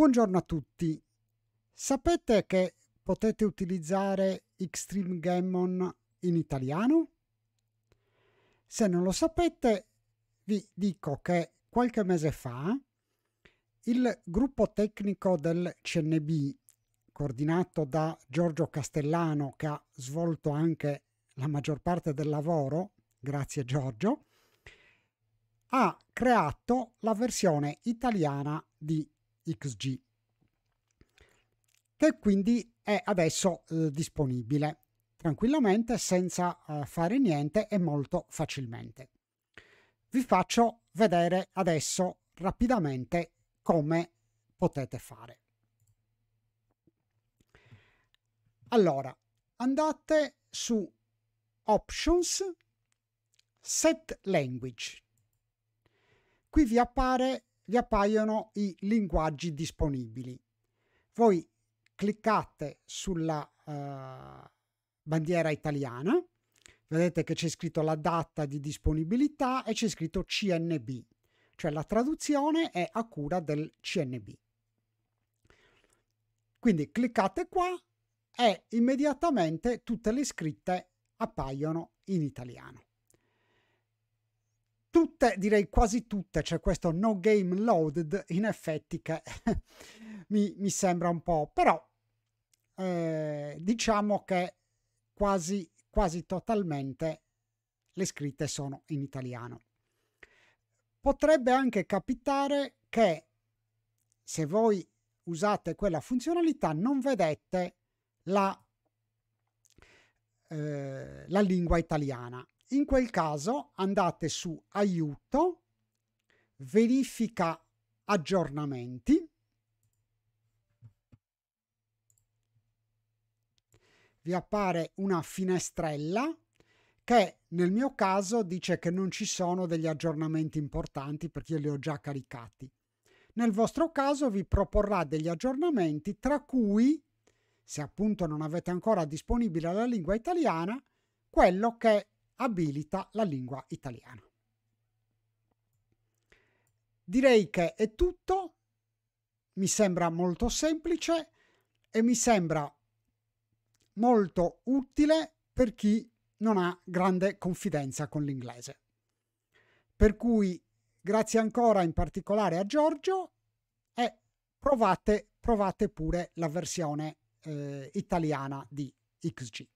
Buongiorno a tutti. Sapete che potete utilizzare Xtreme Gammon in italiano? Se non lo sapete, vi dico che qualche mese fa il gruppo tecnico del CNB, coordinato da Giorgio Castellano, che ha svolto anche la maggior parte del lavoro, grazie Giorgio, ha creato la versione italiana di XG, che quindi è adesso eh, disponibile tranquillamente senza eh, fare niente e molto facilmente. Vi faccio vedere adesso rapidamente come potete fare. Allora, andate su Options, Set Language. Qui vi appare vi appaiono i linguaggi disponibili. Voi cliccate sulla eh, bandiera italiana, vedete che c'è scritto la data di disponibilità e c'è scritto CNB, cioè la traduzione è a cura del CNB. Quindi cliccate qua e immediatamente tutte le scritte appaiono in italiano tutte, direi quasi tutte, cioè questo no game loaded, in effetti che mi, mi, sembra un po', però eh, diciamo che quasi, quasi totalmente le scritte sono in italiano. Potrebbe anche capitare che se voi usate quella funzionalità non vedete la, eh, la lingua italiana in quel caso andate su aiuto, verifica aggiornamenti, vi appare una finestrella che nel mio caso dice che non ci sono degli aggiornamenti importanti perché io li ho già caricati. Nel vostro caso vi proporrà degli aggiornamenti tra cui, se appunto non avete ancora disponibile la lingua italiana, quello che abilita la lingua italiana. Direi che è tutto, mi sembra molto semplice e mi sembra molto utile per chi non ha grande confidenza con l'inglese. Per cui grazie ancora in particolare a Giorgio e provate, provate pure la versione eh, italiana di XG.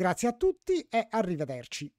Grazie a tutti e arrivederci.